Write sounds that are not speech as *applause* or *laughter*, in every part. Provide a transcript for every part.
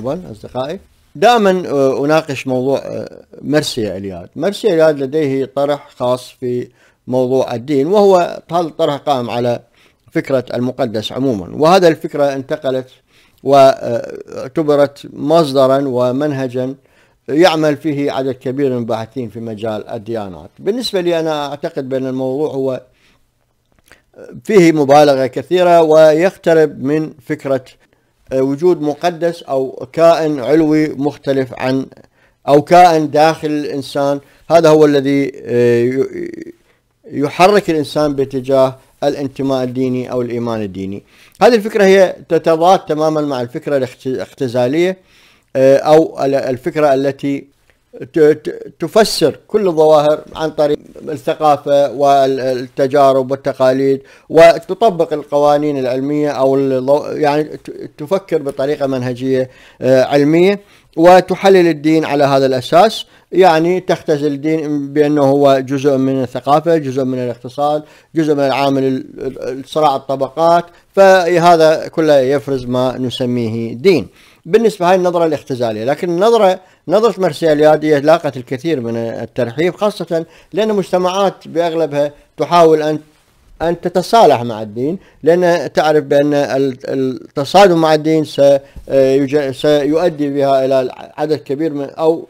مرحبا أصدقائي دائما آه، أناقش موضوع آه، مرسي إلياد مرسي إلياد لديه طرح خاص في موضوع الدين وهو هذا الطرح قائم على فكرة المقدس عموما وهذا الفكرة انتقلت واعتبرت آه، مصدرا ومنهجا يعمل فيه عدد كبير من الباحثين في مجال الديانات بالنسبة لي أنا أعتقد بأن الموضوع هو فيه مبالغة كثيرة ويقترب من فكرة آه، وجود مقدس او كائن علوي مختلف عن او كائن داخل الانسان هذا هو الذي آه، يحرك الانسان باتجاه الانتماء الديني او الايمان الديني. هذه الفكره هي تتضاد تماما مع الفكره الاختزاليه آه، او الفكره التي تفسر كل الظواهر عن طريق الثقافة والتجارب والتقاليد وتطبق القوانين العلمية أو يعني تفكر بطريقة منهجية آه، علمية وتحلل الدين على هذا الأساس يعني تختزل الدين بأنه هو جزء من الثقافة جزء من الاقتصاد جزء من العامل صراع الطبقات فهذا كله يفرز ما نسميه دين بالنسبة هاي النظرة الاختزالية لكن النظرة نظرة مرسيلياد لاقت الكثير من الترحيب خاصة لأن مجتمعات بأغلبها تحاول أن أن تتصالح مع الدين لأن تعرف بأن التصادم مع الدين سيؤدي بها إلى عدد كبير من أو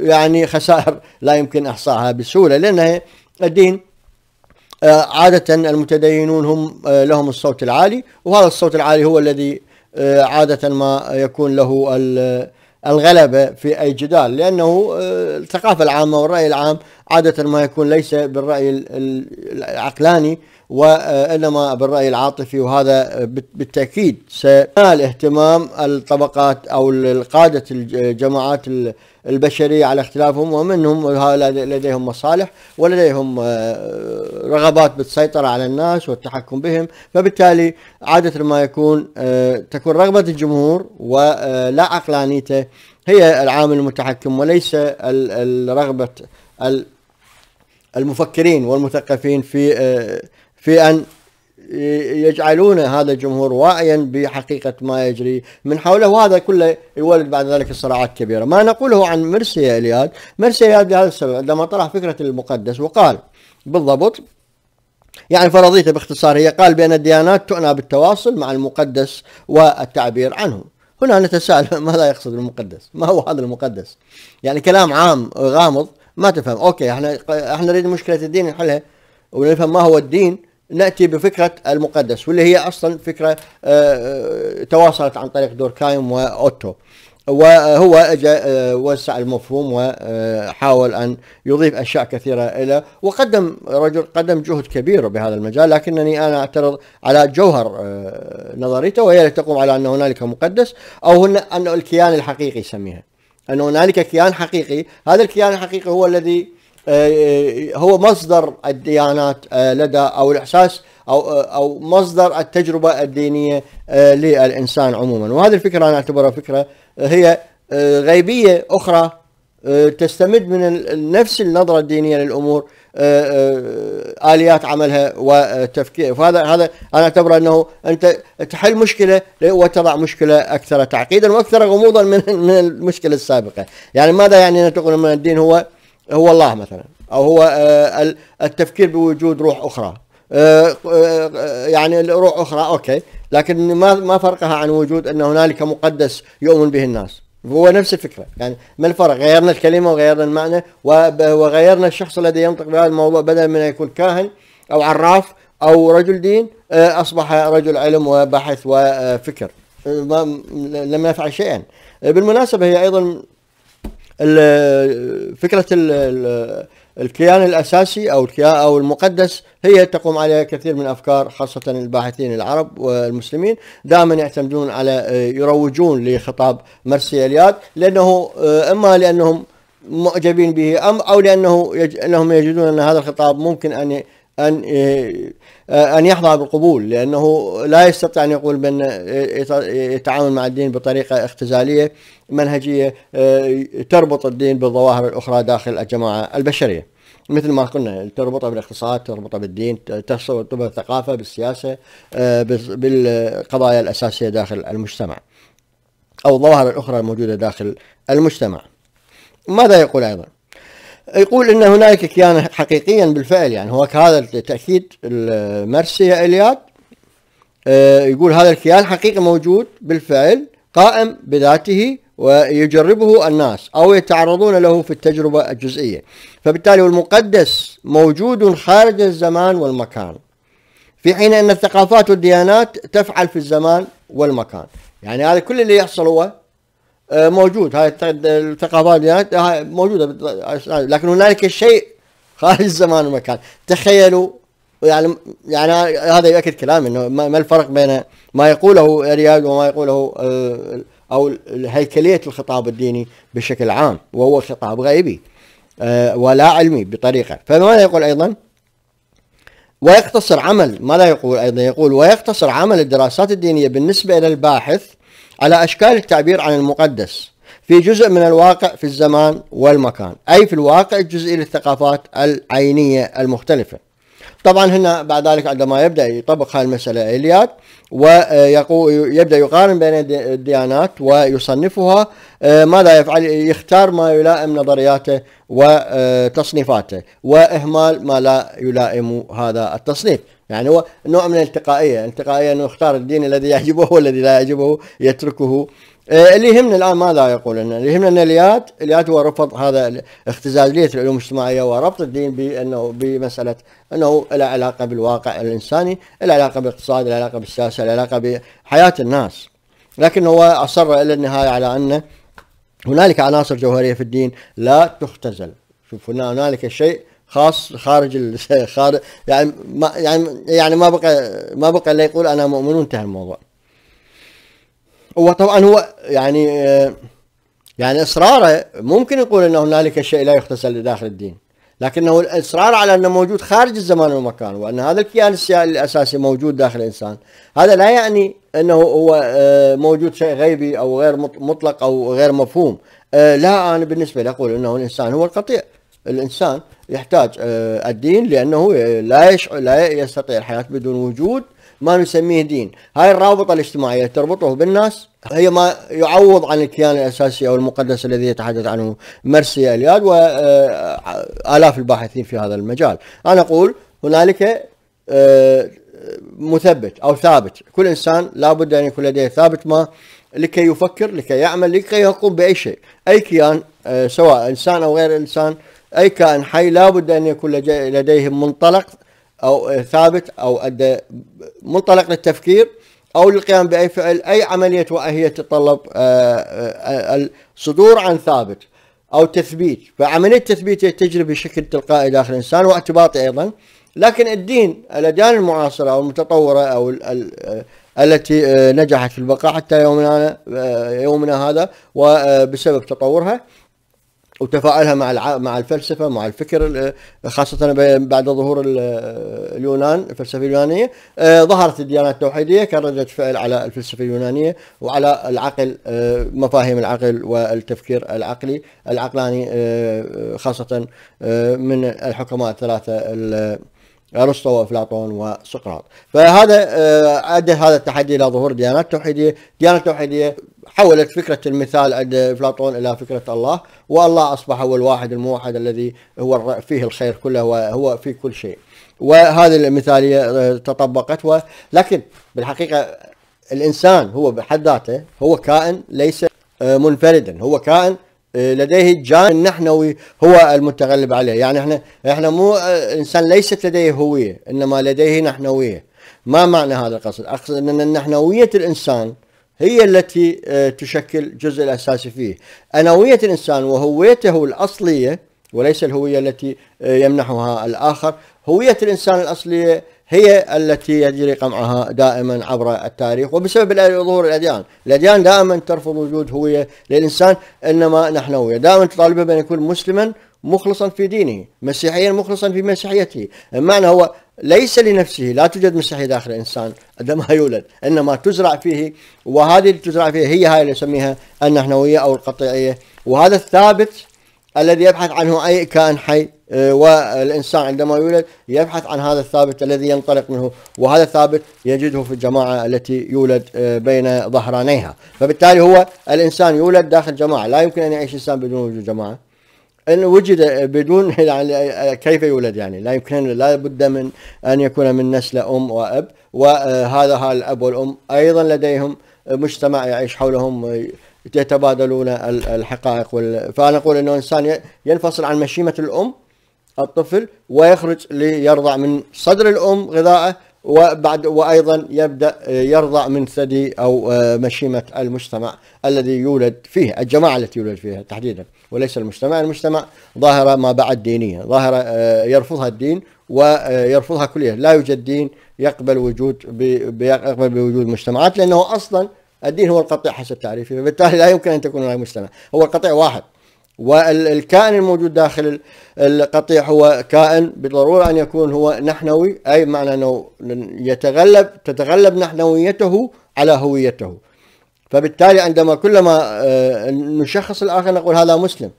يعني خسائر لا يمكن إحصائها بسهولة لأن الدين آه، عادة المتدينون هم آه، لهم الصوت العالي وهذا الصوت العالي هو الذي آه، عادة ما يكون له الغلبة في أي جدال لأنه آه، الثقافة العامة والرأي العام عادة ما يكون ليس بالرأي العقلاني وإنما بالرأي العاطفي وهذا بالتأكيد سينال اهتمام الطبقات أو قادة الجماعات البشرية على اختلافهم ومنهم لديهم مصالح ولديهم آه، رغبات بالسيطرة على الناس والتحكم بهم فبالتالي عادة ما يكون آه، تكون رغبة الجمهور ولا آه، عقلانيته هي العامل المتحكم وليس رغبة المفكرين والمثقفين في في أن يجعلون هذا الجمهور واعيا بحقيقة ما يجري من حوله وهذا كله يولد بعد ذلك الصراعات كبيرة ما نقوله عن مرسي إلياد مرسي إلياد لهذا السبب عندما طرح فكرة المقدس وقال بالضبط يعني فرضيته باختصار هي قال بأن الديانات تعنى بالتواصل مع المقدس والتعبير عنه هنا نتساءل *laughs* ماذا يقصد المقدس ما هو هذا المقدس يعني كلام عام غامض ما تفهم اوكي احنا احنا نريد مشكله الدين نحلها ونفهم ما هو الدين ناتي بفكره المقدس واللي هي اصلا فكره آه، آه، تواصلت عن طريق دوركايم واوتو وهو اجى آه، وسع المفهوم وحاول ان يضيف اشياء كثيره الى وقدم رجل قدم جهد كبير بهذا المجال لكنني انا اعترض على جوهر نظريته وهي تقوم على ان هنالك مقدس او ان الكيان الحقيقي يسميها ان هنالك كيان حقيقي هذا الكيان الحقيقي هو الذي آه، آه، هو مصدر الديانات آه، لدى او الاحساس او او مصدر التجربه الدينيه للانسان عموما وهذه الفكره انا اعتبرها فكره هي غيبيه اخرى تستمد من نفس النظره الدينيه للامور اليات عملها وتفكير فهذا هذا انا اعتبره انه انت تحل مشكله وتضع مشكله اكثر تعقيدا واكثر غموضا من من المشكله السابقه يعني ماذا يعني ان تقول من الدين هو هو الله مثلا او هو آه، التفكير بوجود روح اخرى آه، آه، يعني روح اخرى اوكي لكن ما ما فرقها عن وجود ان هنالك مقدس يؤمن به الناس هو نفس الفكره يعني ما الفرق غيرنا الكلمه وغيرنا المعنى وغيرنا الشخص الذي ينطق بهذا الموضوع بدل من يكون كاهن او عراف او رجل دين اصبح رجل علم وبحث وفكر لم يفعل شيئا بالمناسبه هي ايضا فكره الكيان الاساسي او الكيان او المقدس هي تقوم عليها كثير من افكار خاصه الباحثين العرب والمسلمين دائما يعتمدون على آه، يروجون لخطاب مرسي الياد لانه آه، اما لانهم معجبين به أم او لانه انهم يجدون ان هذا الخطاب ممكن ان أن إيه، أن يحظى بالقبول لأنه لا يستطيع أن يقول بأن يتعامل إيه، إيه، مع الدين بطريقة اختزالية منهجية تربط الدين بالظواهر الأخرى داخل الجماعة البشرية مثل ما قلنا تربطها بالاقتصاد تربطها بالدين تربطها بالثقافة بالسياسة بالقضايا الأساسية داخل المجتمع أو الظواهر الأخرى الموجودة داخل المجتمع ماذا يقول أيضا يقول ان هناك كيان حقيقيا بالفعل يعني هو هذا التاكيد المرسي الياد آه، يقول هذا الكيان حقيقي موجود بالفعل قائم بذاته ويجربه الناس او يتعرضون له في التجربه الجزئيه فبالتالي المقدس موجود خارج الزمان والمكان في حين ان الثقافات والديانات تفعل في الزمان والمكان يعني هذا كل اللي يحصل هو آه، موجود هاي الثقافات يعني هاي موجوده لكن هنالك شيء خارج الزمان والمكان تخيلوا يعني يعني هذا يؤكد كلامي انه ما الفرق بين ما يقوله رياض وما يقوله او هيكليه الخطاب الديني بشكل عام وهو خطاب غيبي آه، ولا علمي بطريقه فماذا يقول ايضا؟ ويقتصر عمل ماذا يقول ايضا؟ يقول ويقتصر عمل الدراسات الدينيه بالنسبه الى الباحث على أشكال التعبير عن المقدس في جزء من الواقع في الزمان والمكان أي في الواقع الجزئي للثقافات العينية المختلفة طبعا هنا بعد ذلك عندما يبدا يطبق هذه المساله ايلياد ويبدا يقارن بين الديانات ويصنفها آه، ماذا يفعل يختار ما يلائم نظرياته وتصنيفاته آه، واهمال ما لا يلائم هذا التصنيف يعني هو نوع من الانتقائية الانتقائية أنه يختار الدين الذي يعجبه والذي لا يعجبه يتركه آه، اللي يهمنا الآن ماذا يقول لنا اللي يهمنا أن اليات اليات هو رفض هذا اختزالية العلوم الاجتماعية وربط الدين بأنه بمسألة أنه له علاقة بالواقع الإنساني له علاقة بالاقتصاد له علاقة بالسياسة له علاقة بحياة الناس لكن هو أصر إلى النهاية على أن هنالك عناصر جوهرية في الدين لا تختزل شوف هنالك شيء خاص خارج *laughs* خارج يعني ما يعني يعني ما بقى ما بقى الا يقول انا مؤمن وانتهى الموضوع. هو طبعا هو يعني آه، يعني اصراره ممكن يقول ان هنالك شيء لا يغتسل لداخل الدين، لكنه الاصرار على انه موجود خارج الزمان والمكان وان هذا الكيان الاساسي موجود داخل الانسان، هذا لا يعني انه هو آه، موجود شيء غيبي او غير مطلق او غير مفهوم، آه، لا انا بالنسبه لي اقول انه الانسان هو القطيع. الانسان يحتاج آه، الدين لانه آه، لا يشعر لا يستطيع الحياه بدون وجود ما نسميه دين هاي الرابطه الاجتماعيه تربطه بالناس هي ما يعوض عن الكيان الاساسي او المقدس الذي يتحدث عنه مرسي الياد والاف آه، الباحثين في هذا المجال انا اقول هنالك مثبت او ثابت كل انسان لابد ان يكون لديه ثابت ما لكي يفكر لكي يعمل لكي يقوم باي شيء اي كيان سواء انسان او غير انسان أي كائن حي لابد أن يكون لديهم منطلق أو ثابت أو منطلق للتفكير أو للقيام بأي فعل أي عملية وهي تتطلب آه، آه، الصدور عن ثابت أو تثبيت فعملية التثبيت تجري بشكل تلقائي داخل الإنسان واعتباطي أيضا لكن الدين الأديان المعاصرة أو المتطورة أو التي آه، نجحت في البقاء حتى يومنا يومنا هذا وبسبب تطورها وتفاعلها مع مع الفلسفه مع الفكر خاصه بعد ظهور اليونان الفلسفه اليونانيه آه، ظهرت الديانات التوحيديه كرده فعل على الفلسفه اليونانيه وعلى العقل آه، مفاهيم العقل والتفكير العقلي العقلاني آه، خاصه من الحكماء الثلاثه ارسطو وافلاطون وسقراط فهذا ادى هذا التحدي الى ظهور ديانات توحيديه، ديانه توحيديه حولت فكرة المثال عند أفلاطون إلى فكرة الله والله أصبح هو الواحد الموحد الذي هو فيه الخير كله وهو في كل شيء وهذه المثالية آه، تطبقت ولكن بالحقيقة الإنسان هو بحد ذاته هو كائن ليس آه، منفردا هو كائن آه، لديه الجانب النحنوي هو المتغلب عليه يعني احنا احنا مو انسان ليست لديه هويه انما لديه نحنويه ما معنى هذا القصد اقصد ان نحنويه الانسان هي التي آه، تشكل جزء الأساسي فيه أنوية الإنسان وهويته الأصلية وليس الهوية التي آه، يمنحها الآخر هوية الإنسان الأصلية هي التي يجري قمعها دائما عبر التاريخ وبسبب ظهور الأديان الأديان دائما ترفض وجود هوية للإنسان إنما نحن هوية دائما تطالبه بأن يكون مسلما مخلصا في دينه مسيحيا مخلصا في مسيحيته المعنى هو ليس لنفسه لا توجد مسيحية داخل الإنسان عندما يولد إنما تزرع فيه وهذه اللي تزرع فيه هي هاي اللي نسميها النحنوية أو القطيعية وهذا الثابت الذي يبحث عنه أي كائن حي آه، والإنسان عندما يولد يبحث عن هذا الثابت الذي ينطلق منه وهذا الثابت يجده في الجماعة التي يولد آه، بين ظهرانيها فبالتالي هو الإنسان يولد داخل جماعة لا يمكن أن يعيش إنسان بدون وجود جماعة ان وجد بدون يعني كيف يولد يعني لا يمكن لا بد من ان يكون من نسل ام واب وهذا الاب والام ايضا لديهم مجتمع يعيش حولهم يتبادلون الحقائق وال... فانا اقول انه انسان ينفصل عن مشيمه الام الطفل ويخرج ليرضع من صدر الام غذائه وبعد وأيضا يبدأ يرضع من ثدي أو آه، مشيمة المجتمع الذي يولد فيه الجماعة التي يولد فيها تحديدا وليس المجتمع المجتمع ظاهرة ما بعد دينية ظاهرة آه، يرفضها الدين ويرفضها كليا لا يوجد دين يقبل وجود يقبل بوجود مجتمعات لأنه أصلا الدين هو القطيع حسب تعريفه فبالتالي لا يمكن أن تكون هناك مجتمع هو القطيع واحد والكائن الموجود داخل القطيع هو كائن بالضرورة أن يكون هو نحنوي أي معنى أنه يتغلب تتغلب نحنويته على هويته فبالتالي عندما كلما آه، نشخص الآخر نقول هذا مسلم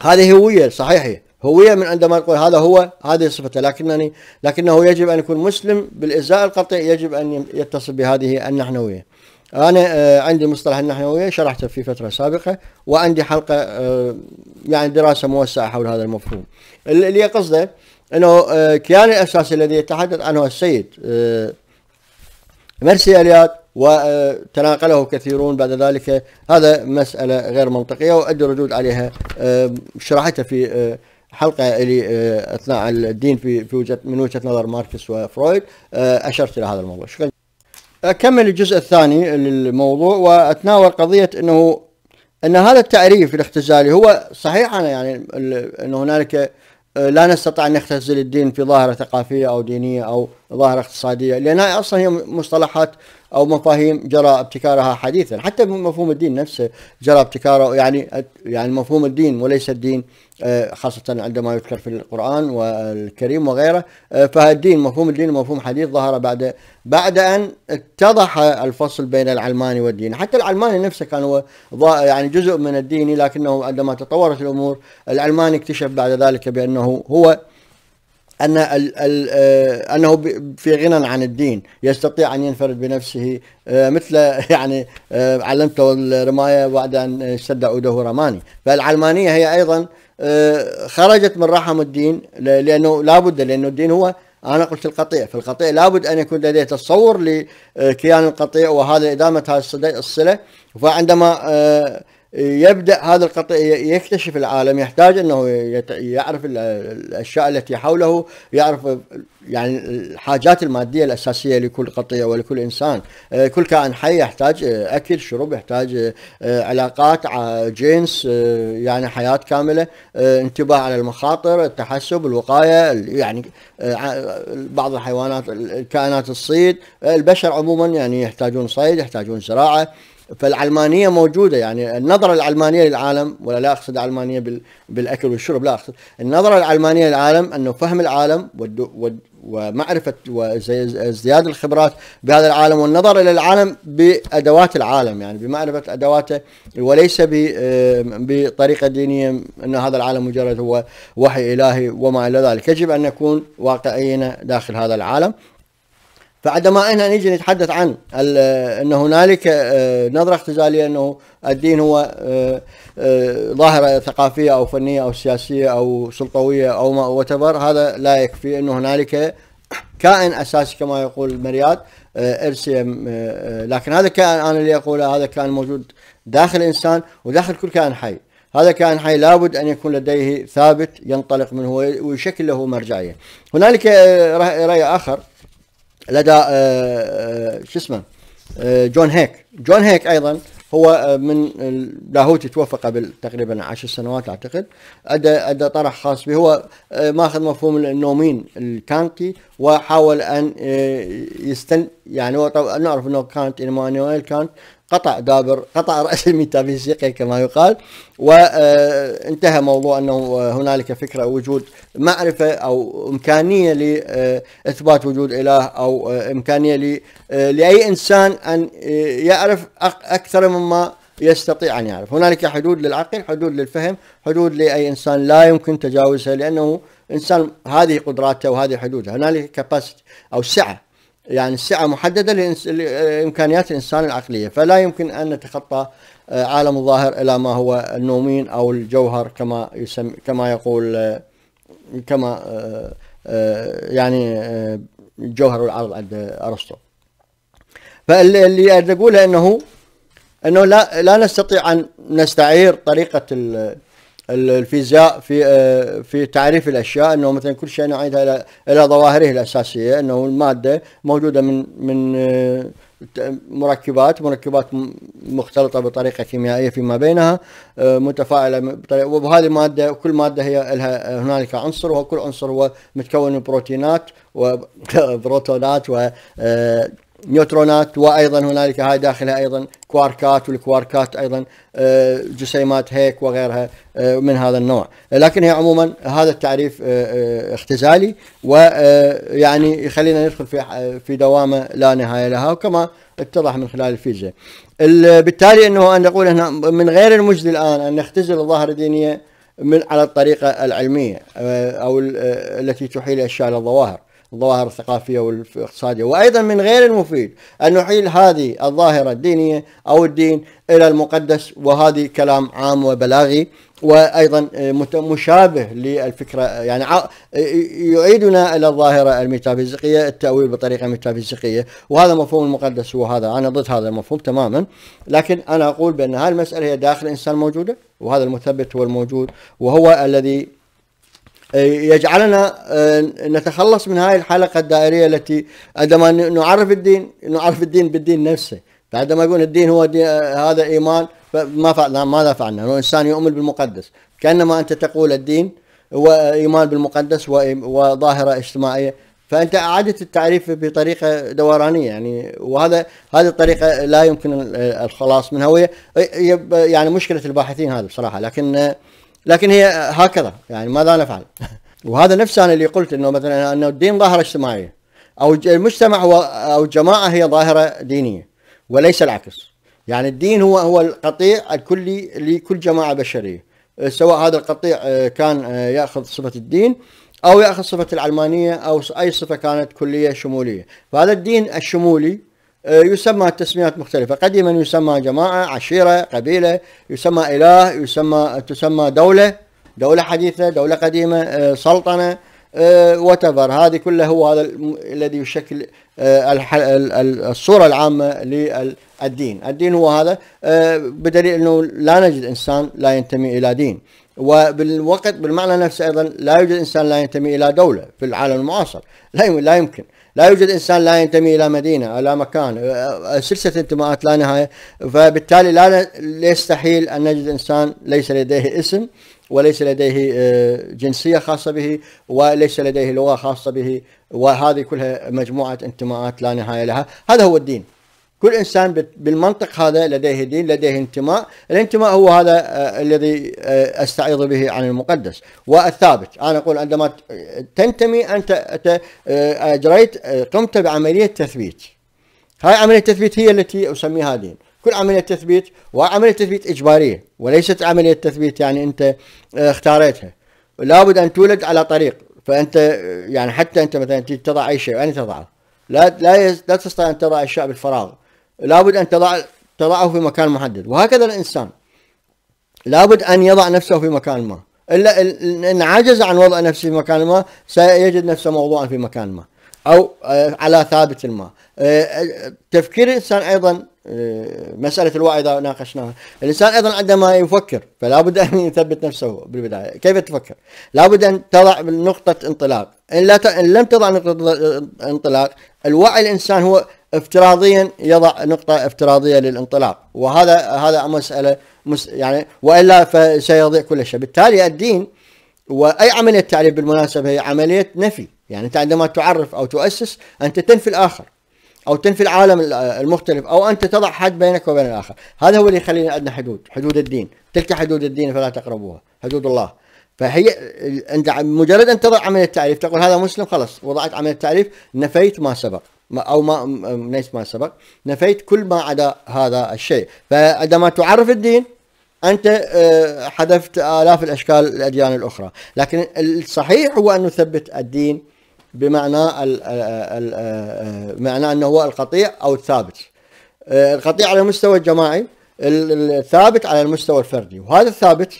هذه هوية صحيحة هوية من عندما نقول هذا هو هذه صفته لكنني لكنه يجب أن يكون مسلم بالإزاء القطيع يجب أن يتصف بهذه النحنوية انا آه، عندي مصطلح النحويه شرحته في فتره سابقه وعندي حلقه آه، يعني دراسه موسعه حول هذا المفهوم اللي قصده انه آه، كيان الاساسي الذي يتحدث عنه السيد مرسي الياد وتناقله كثيرون بعد ذلك هذا مسألة غير منطقية وأدي ردود عليها شرحتها في حلقة اللي أثناء الدين في من وجهة نظر ماركس وفرويد أشرت إلى هذا الموضوع شكرا أكمل الجزء الثاني للموضوع وأتناول قضية أنه أن هذا التعريف الاختزالي هو صحيح أنا يعني أن هنالك آه، لا نستطيع أن نختزل الدين في ظاهرة ثقافية أو دينية أو ظاهرة اقتصادية لأنها أصلا هي مصطلحات أو مفاهيم جرى ابتكارها حديثا حتى مفهوم الدين نفسه جرى ابتكاره يعني يعني مفهوم الدين وليس الدين آه، خاصة عندما يذكر في القرآن والكريم وغيره آه، فالدين مفهوم الدين مفهوم حديث ظهر بعد بعد أن اتضح الفصل بين العلماني والدين حتى العلماني نفسه كان هو يعني جزء من الديني لكنه عندما تطورت الأمور العلماني اكتشف بعد ذلك بأنه هو أن ال آه، أنه في غنى عن الدين يستطيع أن ينفرد بنفسه آه، مثل *laughs* يعني آه، علمته الرماية بعد أن اشتد عوده رماني فالعلمانية هي أيضا خرجت من رحم الدين لأنه لابد لأنه الدين هو أنا قلت القطيع فالقطيع لابد أن يكون لديه تصور لكيان القطيع وهذا إدامة هذه الصلة فعندما يبدا هذا القطيع يكتشف العالم يحتاج انه يعرف الاشياء التي حوله يعرف يعني الحاجات الماديه الاساسيه لكل قطيع ولكل انسان آه، كل كائن حي يحتاج آه، اكل شرب يحتاج آه، علاقات جنس يعني حياه كامله انتباه على المخاطر التحسب الوقايه يعني بعض الحيوانات الكائنات الصيد البشر عموما يعني يحتاجون صيد يحتاجون زراعه فالعلمانيه موجوده يعني النظره العلمانيه للعالم ولا لا اقصد علمانيه بالاكل والشرب لا اقصد النظره العلمانيه للعالم انه فهم العالم ومعرفه وازدياد الخبرات بهذا العالم والنظر الى العالم بادوات العالم يعني بمعرفه ادواته وليس آه، بطريقه دينيه ان هذا العالم مجرد هو وحي الهي وما الى ذلك يجب ان نكون واقعيين داخل هذا العالم فعندما احنا نجي نتحدث عن ان هنالك آه، نظره اختزاليه انه الدين هو آه، آه، ظاهره ثقافيه او فنيه او سياسيه او سلطويه او ما وتبر هذا لا يكفي انه هنالك كائن اساسي كما يقول مريات ارسي لكن هذا الكائن انا اللي اقوله هذا كائن موجود داخل الانسان وداخل كل كائن حي هذا كائن حي لابد ان يكون لديه ثابت ينطلق منه ويشكل له مرجعيه هنالك راي اخر لدى آه، آه، شو اسمه آه، جون هيك جون هيك ايضا هو من لاهوت توفى قبل تقريبا عشر سنوات اعتقد ادى ادى طرح خاص به هو ماخذ مفهوم النومين الكانتي وحاول ان يستن يعني هو نعرف انه كانت ايمانويل يعني كانت قطع دابر قطع رأس الميتافيزيقيا كما يقال وانتهى آه، موضوع أنه هنالك فكرة وجود معرفة أو إمكانية لإثبات آه، وجود إله أو آه، إمكانية لأي إنسان أن يعرف أكثر مما يستطيع أن يعرف هنالك حدود للعقل حدود للفهم حدود لأي إنسان لا يمكن تجاوزها لأنه إنسان هذه قدراته وهذه حدوده هنالك كاباسيتي أو سعة يعني سعة محددة لإمكانيات الإنسان العقلية فلا يمكن أن نتخطى آه، عالم الظاهر إلى ما هو النومين أو الجوهر كما يسم كما يقول آه، كما آه، يعني جوهر العرض عند أرسطو فاللي أقوله أنه أنه لا لا نستطيع أن نستعير طريقة الفيزياء في آه، في تعريف الاشياء انه مثلا كل شيء نعيدها الى الى ظواهره الاساسيه انه الماده موجوده من من آه، مركبات مركبات مختلطه بطريقه كيميائيه فيما بينها آه، متفاعله بطريقه وهذه الماده كل ماده هي لها هنالك عنصر وكل عنصر هو متكون من بروتينات وبروتونات و *laughs* نيوترونات وايضا هنالك هاي داخلها ايضا كواركات والكواركات ايضا آه، جسيمات هيك وغيرها آه، من هذا النوع لكن هي عموما هذا التعريف آه، اختزالي ويعني يخلينا ندخل في في دوامه لا نهايه لها وكما اتضح من خلال الفيزياء بالتالي انه ان نقول هنا من غير المجدي الان ان نختزل الظاهره الدينيه من على الطريقه العلميه او التي تحيل الاشياء الى الظواهر الظواهر الثقافية والاقتصادية وأيضا من غير المفيد أن نحيل هذه الظاهرة الدينية أو الدين إلى المقدس وهذه كلام عام وبلاغي وأيضا مشابه للفكرة يعني يعيدنا إلى الظاهرة الميتافيزيقية التأويل بطريقة ميتافيزيقية وهذا مفهوم المقدس وهذا أنا ضد هذا المفهوم تماما لكن أنا أقول بأن هذه المسألة هي داخل الإنسان موجودة وهذا المثبت هو الموجود وهو الذي يجعلنا آه، نتخلص من هذه الحلقة الدائرية التي عندما نعرف الدين نعرف الدين بالدين نفسه بعدما يقول الدين هو دين هذا إيمان فما فعلنا ماذا فعلنا هو إنسان يؤمن بالمقدس كأنما أنت تقول الدين هو إيمان بالمقدس وظاهرة اجتماعية فانت اعدت التعريف بطريقه دورانيه يعني وهذا هذه الطريقه لا يمكن الخلاص منها وهي يعني مشكله الباحثين هذا بصراحه لكن آه، لكن هي هكذا يعني ماذا نفعل *laughs* وهذا نفس أنا اللي قلت أنه مثلا أنه الدين ظاهرة اجتماعية أو المجتمع هو أو الجماعة هي ظاهرة دينية وليس العكس يعني الدين هو هو القطيع الكلي لكل جماعة بشرية سواء هذا القطيع آه، كان آه، يأخذ صفة الدين أو يأخذ صفة العلمانية أو أي صفة كانت كلية شمولية فهذا الدين الشمولي آه، يسمى تسميات مختلفة قديما يسمى جماعة عشيرة قبيلة يسمى إله يسمى تسمى دولة دولة حديثة دولة قديمة آه، سلطنة وتفر آه، هذه كلها هو هذا الذي يشكل الصورة العامة للدين الدين هو هذا بدليل أنه لا نجد إنسان لا ينتمي إلى دين وبالوقت بالمعنى نفسه أيضا لا يوجد إنسان لا ينتمي إلى دولة في العالم المعاصر لا يمكن لا يوجد انسان لا ينتمي الى مدينه الى مكان سلسله انتماءات لا نهايه فبالتالي لا يستحيل ان نجد انسان ليس لديه اسم وليس لديه آه، جنسيه خاصه به وليس لديه لغه خاصه به وهذه كلها مجموعه انتماءات لا نهايه لها هذا هو الدين كل انسان بالمنطق هذا لديه دين لديه انتماء الانتماء هو هذا آه، الذي آه، استعيض به عن المقدس والثابت انا اقول عندما تنتمي انت اجريت آه، قمت بعمليه تثبيت هاي عمليه تثبيت هي التي اسميها دين كل عمليه تثبيت وعمليه تثبيت اجباريه وليست عمليه تثبيت يعني انت اختاريتها لابد ان تولد على طريق فانت يعني حتى انت مثلا تضع اي شيء انا يعني تضعه لا لا لا تستطيع ان تضع اشياء بالفراغ لابد أن تضع تضعه في مكان محدد وهكذا الإنسان لابد أن يضع نفسه في مكان ما إلا إن عجز عن وضع نفسه في مكان ما سيجد نفسه موضوعا في مكان ما أو آه، على ثابت ما آه، آه، تفكير الإنسان أيضا مسألة الوعي إذا ناقشناها الإنسان أيضا عندما يفكر فلا بد أن يثبت نفسه بالبداية كيف تفكر لا بد أن تضع نقطة انطلاق إن, لا إن لم تضع نقطة انطلاق الوعي الإنسان هو افتراضيا يضع نقطة افتراضية للانطلاق وهذا هذا مسألة يعني وإلا فسيضيع كل شيء بالتالي الدين وأي عملية تعريف بالمناسبة هي عملية نفي يعني أنت عندما تعرف أو تؤسس أنت تنفي الآخر أو تنفي العالم المختلف أو أنت تضع حد بينك وبين الآخر هذا هو اللي يخلينا عندنا حدود حدود الدين تلك حدود الدين فلا تقربوها حدود الله فهي انت مجرد ان تضع عمليه تعريف تقول هذا مسلم خلص وضعت عمليه تعريف نفيت ما سبق أو ما ليس ما سبق نفيت كل ما عدا هذا الشيء فعندما تعرف الدين أنت آه، حذفت آلاف الأشكال الأديان الأخرى لكن الصحيح هو أن نثبت الدين بمعنى آه، آه، معنى أنه هو القطيع أو الثابت القطيع على المستوى الجماعي الثابت على المستوى الفردي وهذا الثابت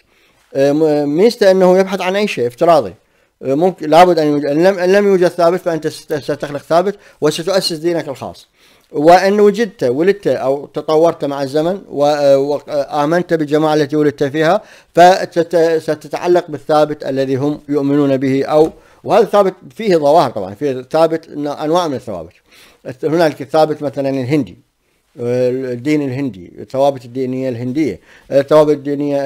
ميزته أنه يبحث عن أي شيء افتراضي آه، ممكن لابد ان يوجد ان لم, إن لم يوجد ثابت فانت ستخلق ثابت وستؤسس دينك الخاص. وان وجدت ولدت او تطورت مع الزمن وامنت آه، آه، بالجماعه التي ولدت فيها فستتعلق بالثابت الذي هم يؤمنون به او وهذا ثابت فيه ظواهر طبعا فيه ثابت انواع من الثوابت هنالك الثابت مثلا الهندي الدين الهندي الثوابت الدينيه الهنديه الثوابت الدينيه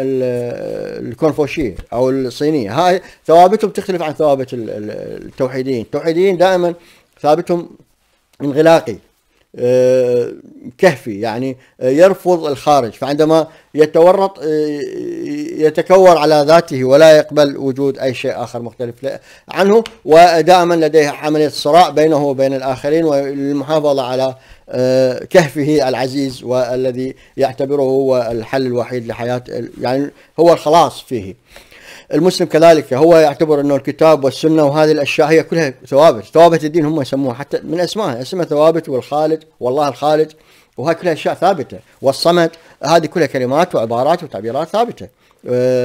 الكونفوشيه او الصينيه هاي ثوابتهم تختلف عن ثوابت التوحيديين التوحيديين دائما ثابتهم انغلاقي آه، كهفي يعني يرفض الخارج فعندما يتورط آه، يتكور على ذاته ولا يقبل وجود اي شيء اخر مختلف عنه ودائما لديه عمليه صراع بينه وبين الاخرين والمحافظه على كهفه العزيز والذي يعتبره هو الحل الوحيد لحياة يعني هو الخلاص فيه المسلم كذلك هو يعتبر انه الكتاب والسنه وهذه الاشياء هي كلها ثوابت، ثوابت الدين هم يسموها حتى من اسمائها، اسمها ثوابت والخالد والله الخالد وهذه كلها اشياء ثابته، والصمد هذه كلها كلمات وعبارات وتعبيرات ثابته.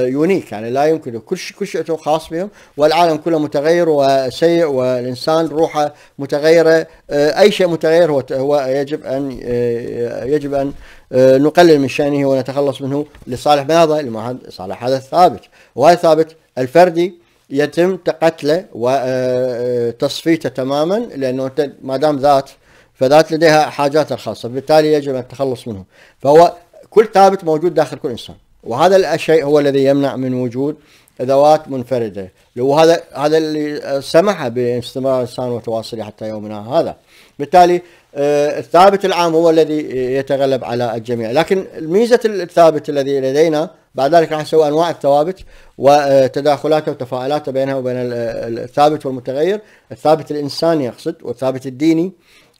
يونيك آه، يعني لا يمكن كل شيء كل شيء خاص بهم والعالم كله متغير وسيء والانسان روحه متغيره آه، اي شيء متغير هو هو يجب ان آه، يجب ان نقلل من شانه ونتخلص منه لصالح ماذا؟ هذا لصالح هذا الثابت وهذا الثابت الفردي يتم قتله وتصفيته تماما لانه ما دام ذات فذات لديها حاجاتها الخاصه بالتالي يجب ان التخلص منه فهو كل ثابت موجود داخل كل انسان وهذا الشيء هو الذي يمنع من وجود ذوات منفرده وهذا هذا اللي آه، سمح باستمرار الانسان وتواصله حتى يومنا هذا بالتالي آه، الثابت العام هو الذي يتغلب على الجميع لكن ميزه الثابت الذي لدينا بعد ذلك راح نسوي انواع الثوابت وتداخلاته وتفاعلاته بينها وبين الثابت والمتغير الثابت الانساني يقصد والثابت الديني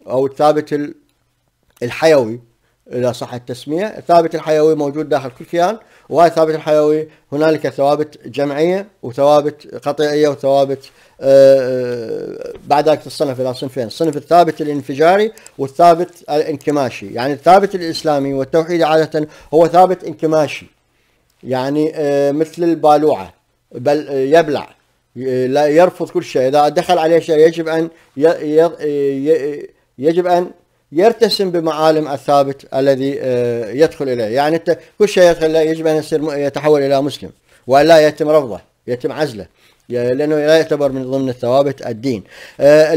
او الثابت الحيوي إذا صح التسمية الثابت الحيوي موجود داخل كل كيان وهاي الثابت الحيوي هنالك ثوابت جمعية وثوابت قطيعية وثوابت آه، آه، بعد ذلك تصنف إلى صنفين الصنف الثابت الانفجاري والثابت الانكماشي يعني الثابت الإسلامي والتوحيد عادة هو ثابت انكماشي يعني آه، مثل البالوعة بل يبلع لا يرفض كل شيء إذا دخل عليه شيء يجب أن يجب أن يرتسم بمعالم الثابت الذي آه، يدخل اليه، يعني انت كل شيء يدخل اليه يجب ان يصير يتحول الى مسلم والا يتم رفضه، يتم عزله، لانه لا يعتبر من ضمن الثوابت الدين. آه،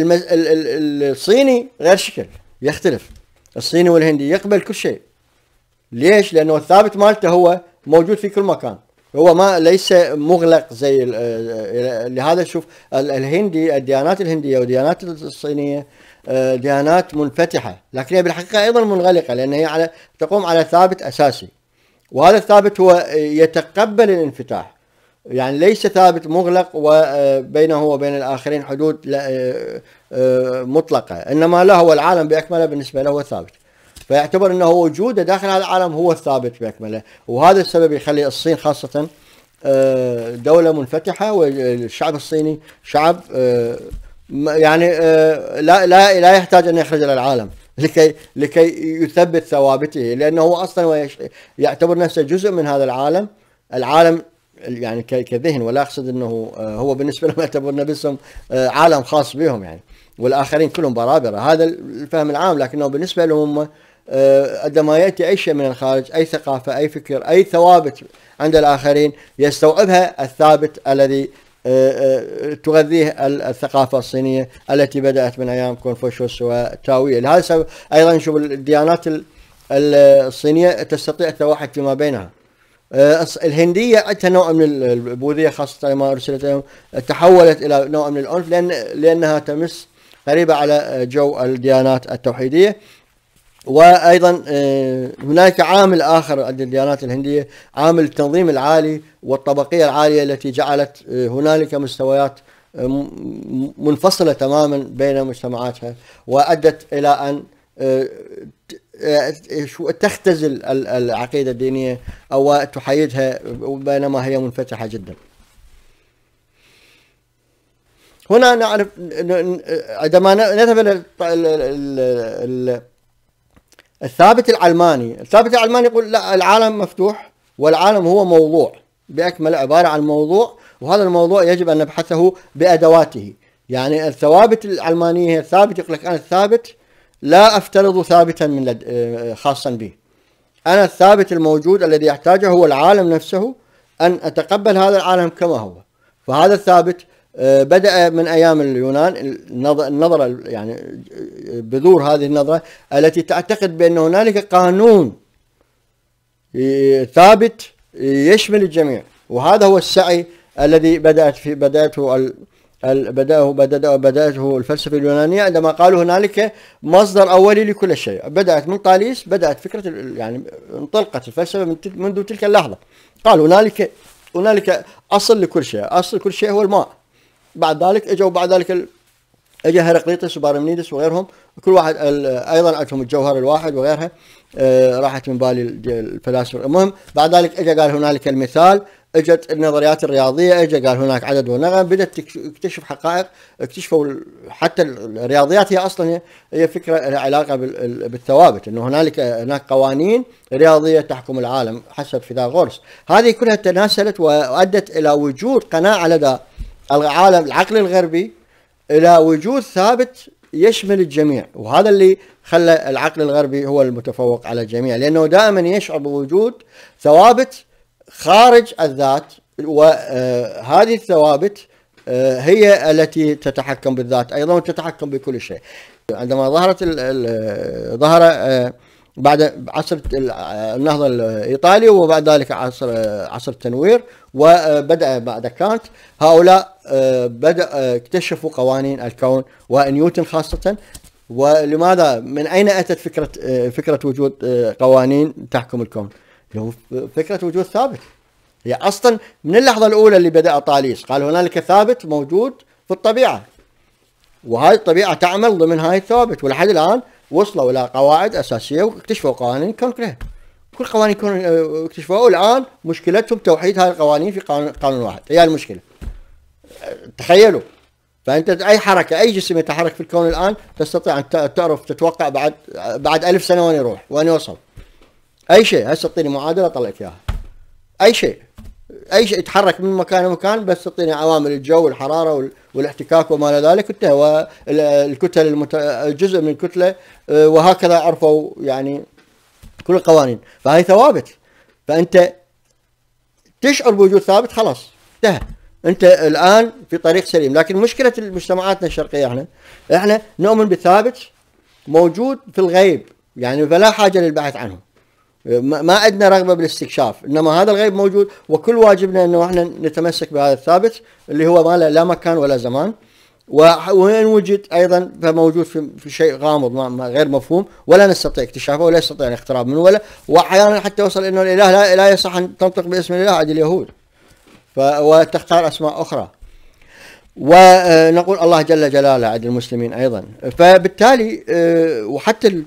الصيني غير شكل يختلف. الصيني والهندي يقبل كل شيء. ليش؟ لانه الثابت مالته هو موجود في كل مكان. هو ما ليس مغلق زي آه، لهذا شوف الهندي الديانات الهنديه والديانات الصينيه آه، ديانات منفتحه لكن هي بالحقيقه ايضا منغلقه لان هي على تقوم على ثابت اساسي وهذا الثابت هو يتقبل الانفتاح يعني ليس ثابت مغلق وبينه آه، وبين الاخرين حدود آه، مطلقه انما له هو العالم باكمله بالنسبه له هو ثابت فيعتبر انه وجوده داخل هذا العالم هو الثابت باكمله وهذا السبب يخلي الصين خاصه دولة منفتحة والشعب الصيني شعب يعني آه، لا لا لا يحتاج ان يخرج الى العالم لكي لكي يثبت ثوابته لانه هو اصلا يعتبر نفسه جزء من هذا العالم العالم يعني كذهن ولا اقصد انه آه، هو بالنسبه *laughs* لهم يعتبر نفسهم آه، عالم خاص بهم يعني والاخرين كلهم برابره هذا الفهم العام لكنه بالنسبه لهم عندما ياتي اي شيء من الخارج اي ثقافه اي فكر اي ثوابت عند الاخرين يستوعبها الثابت الذي تغذيه الثقافة الصينية التي بدأت من أيام كونفوشيوس وتاوية لهذا السبب أيضا نشوف الديانات الصينية تستطيع التوحد فيما بينها أه، الهندية عندها نوع من البوذية خاصة ما أرسلت لهم تحولت إلى نوع من العنف لأن لأنها تمس قريبة على جو الديانات التوحيدية وايضا آه، هناك عامل اخر عند الديانات الهنديه عامل التنظيم العالي والطبقيه العاليه التي جعلت آه، هنالك مستويات آه، منفصله تماما بين مجتمعاتها وادت الى ان تختزل العقيده الدينيه او تحيدها بينما هي منفتحه جدا. هنا نعرف عندما نذهب الى الثابت العلماني الثابت العلماني يقول لا العالم مفتوح والعالم هو موضوع بأكمل عبارة عن موضوع وهذا الموضوع يجب أن نبحثه بأدواته يعني الثوابت العلمانية هي الثابت يقول لك أنا الثابت لا أفترض ثابتا من لد... آه، خاصا بي أنا الثابت الموجود الذي يحتاجه هو العالم نفسه أن أتقبل هذا العالم كما هو فهذا الثابت آه، بدأ من أيام اليونان النظرة يعني آه، بذور هذه النظرة التي تعتقد بأن هنالك قانون ثابت يشمل الجميع وهذا هو السعي الذي بدأت في بدأته بدأه بدأ بدأته الفلسفة اليونانية عندما قالوا هنالك مصدر أولي لكل شيء بدأت من طاليس بدأت فكرة يعني انطلقت الفلسفة منذ تلك اللحظة قالوا هنالك هنالك أصل لكل شيء أصل كل شيء هو الماء بعد ذلك اجوا بعد ذلك اجى هرقليطس وبارمنيدس وغيرهم كل واحد ايضا عندهم الجوهر الواحد وغيرها آه، راحت من بالي الفلاسفه المهم بعد ذلك اجى قال هنالك المثال اجت النظريات الرياضيه اجى قال هناك عدد ونغم بدات تكتشف حقائق اكتشفوا حتى الرياضيات هي اصلا هي فكره لها علاقه بالثوابت انه هنالك هناك قوانين رياضيه تحكم العالم حسب فيثاغورس هذه كلها تناسلت وادت الى وجود قناعه لدى العالم العقل الغربي الى وجود ثابت يشمل الجميع وهذا اللي خلى العقل الغربي هو المتفوق على الجميع لانه دائما يشعر بوجود ثوابت خارج الذات وهذه آه، الثوابت آه، هي التي تتحكم بالذات ايضا وتتحكم بكل شيء عندما ظهرت آه، ظهر بعد عصر النهضة الإيطالي وبعد ذلك عصر عصر التنوير وبدأ بعد كانت هؤلاء آه، بدأ آه، اكتشفوا قوانين الكون ونيوتن خاصة ولماذا من أين أتت فكرة آه، فكرة وجود قوانين تحكم الكون؟ لو فكرة وجود ثابت هي أصلا من اللحظة الأولى اللي بدأ طاليس قال هنالك ثابت موجود في الطبيعة وهذه الطبيعة تعمل ضمن هاي الثوابت ولحد الآن وصلوا إلى قواعد أساسية واكتشفوا قوانين الكون كلها كل قوانين الكون اكتشفوها والآن مشكلتهم توحيد هاي القوانين في قانون واحد هي المشكلة تخيلوا فانت اي حركه اي جسم يتحرك في الكون الان تستطيع ان تعرف تتوقع بعد بعد ألف سنه وين يروح وين يوصل اي شيء هسه اعطيني معادله طلعت اياها اي شيء اي شيء يتحرك من مكان لمكان بس تعطيني عوامل الجو والحراره والاحتكاك وما الى ذلك انتهى الكتل المت... جزء من الكتله آه، وهكذا عرفوا يعني كل القوانين فهي ثوابت فانت تشعر بوجود ثابت خلاص انتهى انت الان في طريق سليم لكن مشكله مجتمعاتنا الشرقيه احنا احنا نؤمن بالثابت موجود في الغيب يعني فلا حاجه للبحث عنه ما عندنا رغبه بالاستكشاف انما هذا الغيب موجود وكل واجبنا انه احنا نتمسك بهذا الثابت اللي هو ما لا مكان ولا زمان وان وجد ايضا فموجود في شيء غامض غير مفهوم ولا نستطيع اكتشافه ولا نستطيع الاقتراب منه ولا واحيانا حتى وصل انه الاله لا, لا يصح ان تنطق باسم الاله عند اليهود وتختار أسماء أخرى ونقول آه، الله جل جلاله عند المسلمين ايضا فبالتالي آه، وحتى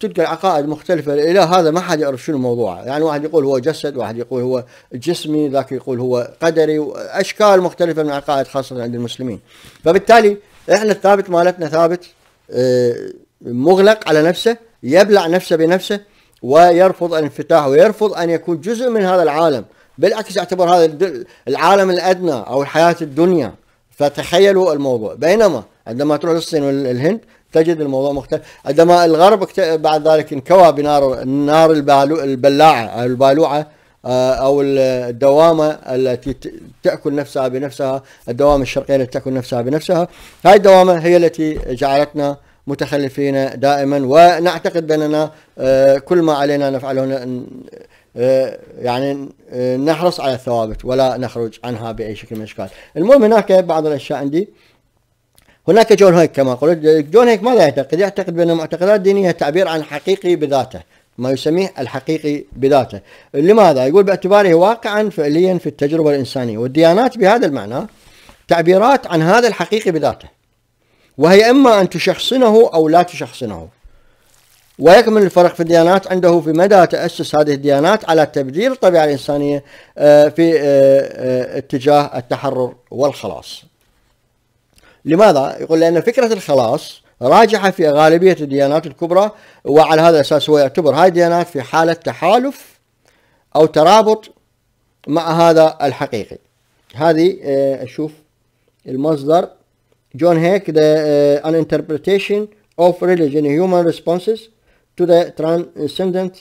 تلقى العقائد مختلفه الى هذا ما حد يعرف شنو موضوعه يعني واحد يقول هو جسد واحد يقول هو جسمي ذاك يقول هو قدري اشكال مختلفه من العقائد خاصه عند المسلمين فبالتالي احنا الثابت مالتنا ثابت آه، مغلق على نفسه يبلع نفسه بنفسه ويرفض الانفتاح ويرفض ان يكون جزء من هذا العالم بالعكس اعتبر هذا العالم الادنى او الحياه الدنيا فتخيلوا الموضوع بينما عندما تروح للصين والهند تجد الموضوع مختلف عندما الغرب بعد ذلك انكوى بنار النار البلاعه او البالوعه آه، او الدوامه التي تاكل نفسها بنفسها الدوامه الشرقيه التي تاكل نفسها بنفسها هاي الدوامه هي التي جعلتنا متخلفين دائما ونعتقد باننا آه، كل ما علينا نفعله آه، يعني آه، نحرص على الثوابت ولا نخرج عنها باي شكل من الاشكال المهم هناك بعض الاشياء عندي هناك جون هيك كما قلت جون هيك ماذا يعتقد يعتقد بان المعتقدات الدينيه تعبير عن حقيقي بذاته ما يسميه الحقيقي بذاته لماذا يقول باعتباره واقعا فعليا في التجربه الانسانيه والديانات بهذا المعنى تعبيرات عن هذا الحقيقي بذاته وهي اما ان تشخصنه او لا تشخصنه ويكمن الفرق في الديانات عنده في مدى تأسس هذه الديانات على تبديل الطبيعة الإنسانية آه، في آه، آه، اتجاه التحرر والخلاص لماذا؟ يقول لأن فكرة الخلاص راجحة في غالبية الديانات الكبرى وعلى هذا الأساس هو يعتبر هذه الديانات في حالة تحالف أو ترابط مع هذا الحقيقي هذه أشوف المصدر جون هيك The Uninterpretation of Religion Human Responses to the transcendent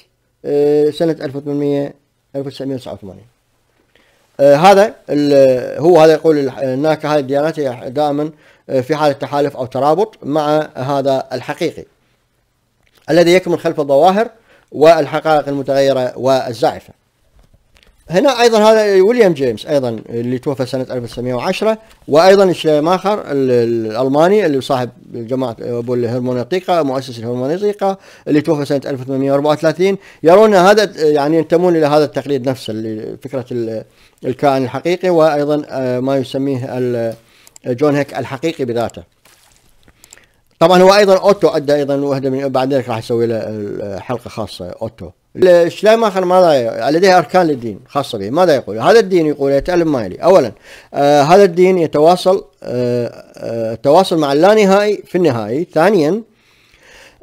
سنة 1800 1989 آه، هذا هو هذا يقول هناك آه، هذه الديانات دائما آه، في حالة تحالف أو ترابط مع هذا الحقيقي الذي يكمن خلف الظواهر والحقائق المتغيرة والزائفة هنا ايضا هذا ويليام جيمس ايضا اللي توفى سنه 1910 وايضا الشماخر الالماني اللي صاحب جماعه ابو الهرمونيطيقه مؤسس الهرمونيطيقه اللي توفى سنه 1834 يرون هذا يعني ينتمون الى هذا التقليد نفسه اللي فكره الكائن الحقيقي وايضا آه، ما يسميه جون هيك الحقيقي بذاته. طبعا هو ايضا اوتو ادى ايضا وحده من بعد ذلك راح اسوي له حلقه خاصه اوتو. الشليماخر ماذا لديه أركان للدين خاصة به ماذا يقول هذا الدين يقول يتعلم مالي أولا آه هذا الدين يتواصل آه آه تواصل مع اللانهائي في النهائي ثانيا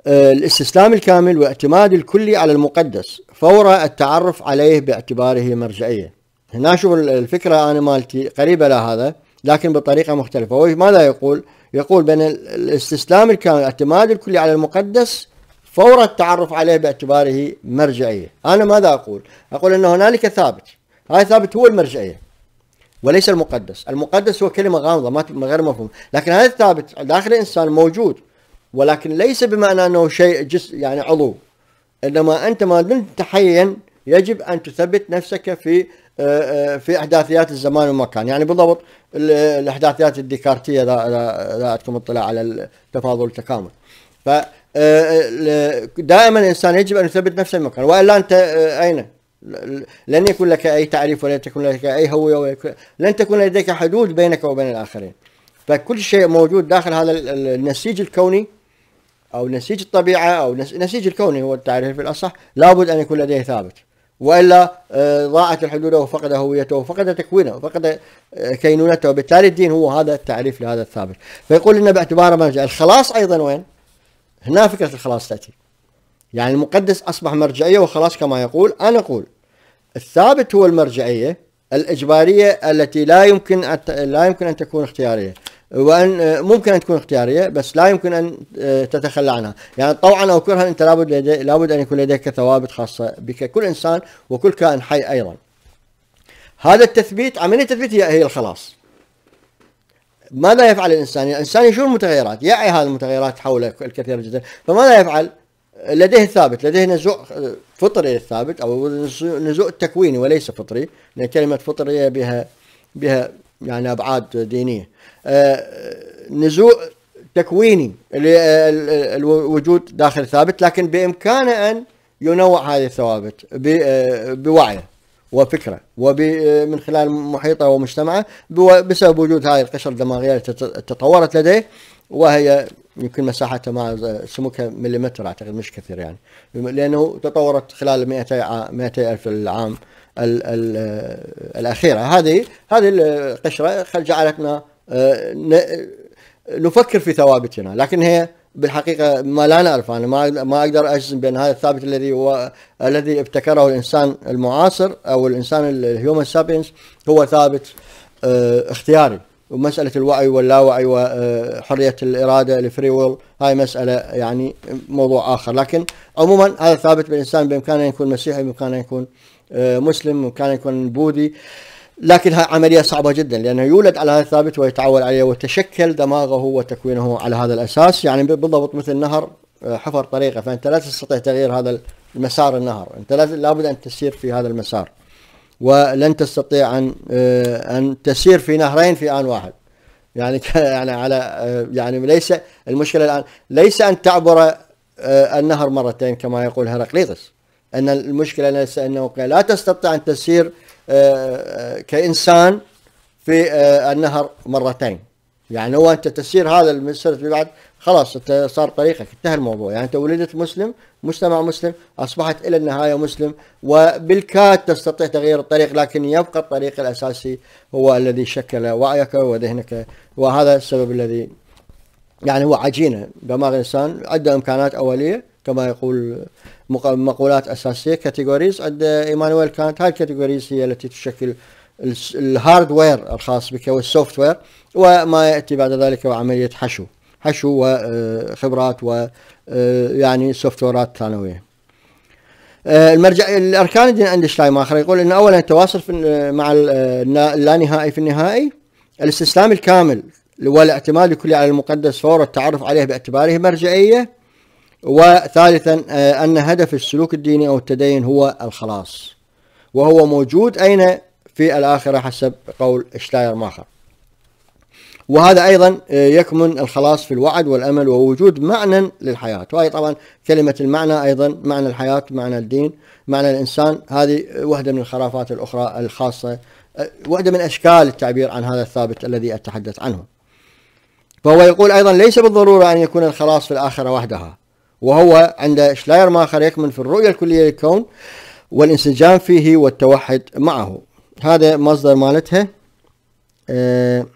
آه الاستسلام الكامل واعتماد الكلي على المقدس فور التعرف عليه باعتباره مرجعية هنا شوف الفكرة أنا مالتي قريبة لهذا لكن بطريقة مختلفة هو ماذا يقول يقول بأن الاستسلام الكامل الاعتماد الكلي على المقدس فور التعرف عليه باعتباره مرجعية أنا ماذا أقول؟ أقول أن هنالك ثابت هاي ثابت هو المرجعية وليس المقدس المقدس هو كلمة غامضة ما غير مفهوم لكن هذا الثابت داخل الإنسان موجود ولكن ليس بمعنى أنه شيء جس يعني عضو إنما أنت ما دمت حيا يجب أن تثبت نفسك في آه، آه، في احداثيات الزمان والمكان يعني بالضبط الاحداثيات الديكارتيه لا عندكم اطلاع على التفاضل والتكامل ف دائما الانسان يجب ان يثبت نفسه المكان والا انت اين؟ لن يكون لك اي تعريف ولن تكون لك اي هويه لن تكون لديك حدود بينك وبين الاخرين. فكل شيء موجود داخل هذا النسيج الكوني او نسيج الطبيعه او نسيج الكوني هو التعريف الاصح لابد ان يكون لديه ثابت. والا آه، ضاعت الحدود وفقد هويته وفقد تكوينه وفقد آه، كينونته وبالتالي الدين هو هذا التعريف لهذا الثابت. فيقول لنا باعتبار مرجع الخلاص ايضا وين؟ هنا فكرة الخلاص تأتي يعني المقدس أصبح مرجعية وخلاص كما يقول أنا أقول الثابت هو المرجعية الإجبارية التي لا يمكن لا يمكن أن تكون اختيارية وأن آه، ممكن أن تكون اختيارية بس لا يمكن أن آه، تتخلى عنها يعني طوعا أو كرها أنت لابد لدي... لابد أن يكون لديك ثوابت خاصة بك كل إنسان وكل كائن حي أيضا هذا التثبيت عملية التثبيت هي الخلاص ماذا يفعل الانسان؟ الانسان يشوف المتغيرات، يعي هذه المتغيرات حوله الكثيره جدا، فماذا يفعل؟ لديه ثابت، لديه نزوء آه، فطري للثابت او نزوء تكويني وليس فطري، لان كلمه فطريه بها بها يعني ابعاد دينيه. آه، نزوء تكويني آه، الوجود داخل ثابت لكن بامكانه ان ينوع هذه الثوابت بوعيه. وفكره ومن خلال محيطه ومجتمعه بسبب وجود هذه القشره الدماغيه تطورت لديه وهي يمكن مساحتها ما سمكها مليمتر اعتقد مش كثير يعني لانه تطورت خلال 200 200 الف العام الـ الـ الاخيره هذه هذه القشره جعلتنا آه، نفكر في ثوابتنا لكن هي بالحقيقه ما لا نعرف انا ما ما اقدر اجزم بان هذا الثابت الذي هو الذي ابتكره الانسان المعاصر او الانسان الهيومن سابينس هو ثابت آه، اختياري ومساله الوعي واللاوعي وحريه آه، الاراده الفري ويل هاي مساله يعني موضوع اخر لكن عموما هذا ثابت بالانسان بامكانه يكون مسيحي بامكانه يكون آه، مسلم بامكانه يكون بوذي لكنها عملية صعبة جدا لأنه يولد على هذا الثابت ويتعود عليه وتشكل دماغه وتكوينه على هذا الأساس يعني بالضبط مثل النهر آه، حفر طريقة فأنت لا تستطيع تغيير هذا المسار النهر أنت لابد أن تسير في هذا المسار ولن تستطيع أن آه، أن تسير في نهرين في آن واحد يعني *laughs* يعني على آه، يعني ليس المشكلة الآن ليس أن تعبر النهر مرتين كما يقول هرقليطس أن المشكلة ليس أنه لا تستطيع أن تسير آه، آه، كإنسان في آه، النهر مرتين يعني هو أنت تسير هذا المسيرة في بعد خلاص أنت صار طريقك انتهى الموضوع يعني أنت ولدت مسلم مجتمع مسلم أصبحت إلى النهاية مسلم وبالكاد تستطيع تغيير الطريق لكن يبقى الطريق الأساسي هو الذي شكل وعيك وذهنك وهذا السبب الذي يعني هو عجينة دماغ الإنسان عنده إمكانات أولية كما يقول مقولات اساسيه كاتيجوريز عند ايمانويل كانت هاي الكاتيجوريز هي التي تشكل الهاردوير الخاص بك والسوفت وير وما ياتي بعد ذلك وعمليه حشو حشو وخبرات و آه، آه، يعني سوفت ويرات ثانويه آه، المرجع الاركان الدين عند شلايماخر يقول ان اولا التواصل مع اللانهائي في النهائي الاستسلام الكامل والاعتماد الكلي على المقدس فور التعرف عليه باعتباره مرجعيه وثالثا آه، أن هدف السلوك الديني أو التدين هو الخلاص وهو موجود أين في الآخرة حسب قول ماخر وهذا أيضا آه، يكمن الخلاص في الوعد والأمل ووجود معنى للحياة وهي طبعا كلمة المعنى أيضا معنى الحياة معنى الدين معنى الإنسان هذه وحدة من الخرافات الأخرى الخاصة آه، وحدة من أشكال التعبير عن هذا الثابت الذي أتحدث عنه فهو يقول أيضا ليس بالضرورة أن يكون الخلاص في الآخرة وحدها وهو عند شلاير ماخر يكمن في الرؤية الكلية للكون والانسجام فيه والتوحد معه هذا مصدر مالتها آه،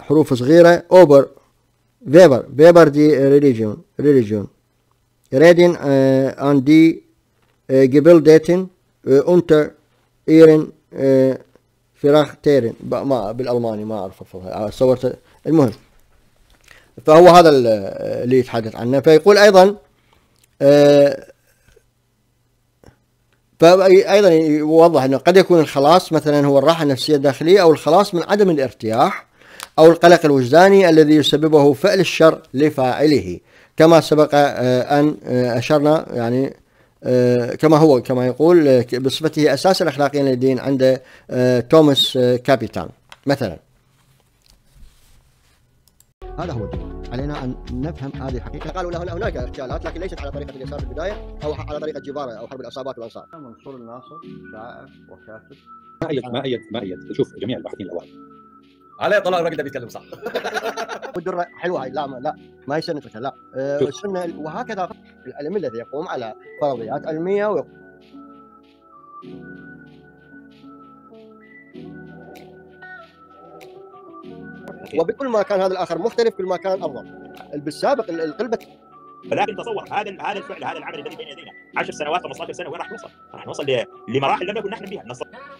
حروف صغيرة أوبر فيبر فيبر دي ريليجيون ريليجيون ريدين آه، أن دي آه، جبل ديتن أنتر إيرن فراخ تيرن بالألماني ما أعرف صورت المهم فهو هذا اللي يتحدث عنه فيقول أيضا آه، فأيضا يوضح أنه قد يكون الخلاص مثلا هو الراحة النفسية الداخلية أو الخلاص من عدم الارتياح أو القلق الوجداني الذي يسببه فعل الشر لفاعله كما سبق آه، أن آه، أشرنا يعني كما هو كما يقول بصفته أساس الأخلاقيين للدين عند توماس كابيتان مثلا هذا هو الجواب علينا ان نفهم هذه الحقيقه قالوا له هناك اغتيالات لكن ليست على طريقه اليسار في البدايه او على طريقه جباره او حرب العصابات والانصار منصور الناصر شاعر وكاتب ما ايد ما ايد ما ايد شوف جميع الباحثين الاوائل على طلال الراجل ده بيتكلم صح الدره *laughs* حلوه هاي لا ما لا ما هي سنه لا السنه وهكذا العلم الذي يقوم على فرضيات علميه ويقوم وبكل ما كان هذا الاخر مختلف كل ما كان افضل بالسابق القلبه فلكن تصور هذا هذا الفعل هذا العمل الذي بين يدينا 10 سنوات 15 سنه وين راح نوصل؟ راح نوصل لمراحل لم نكن نحلم بها نصر.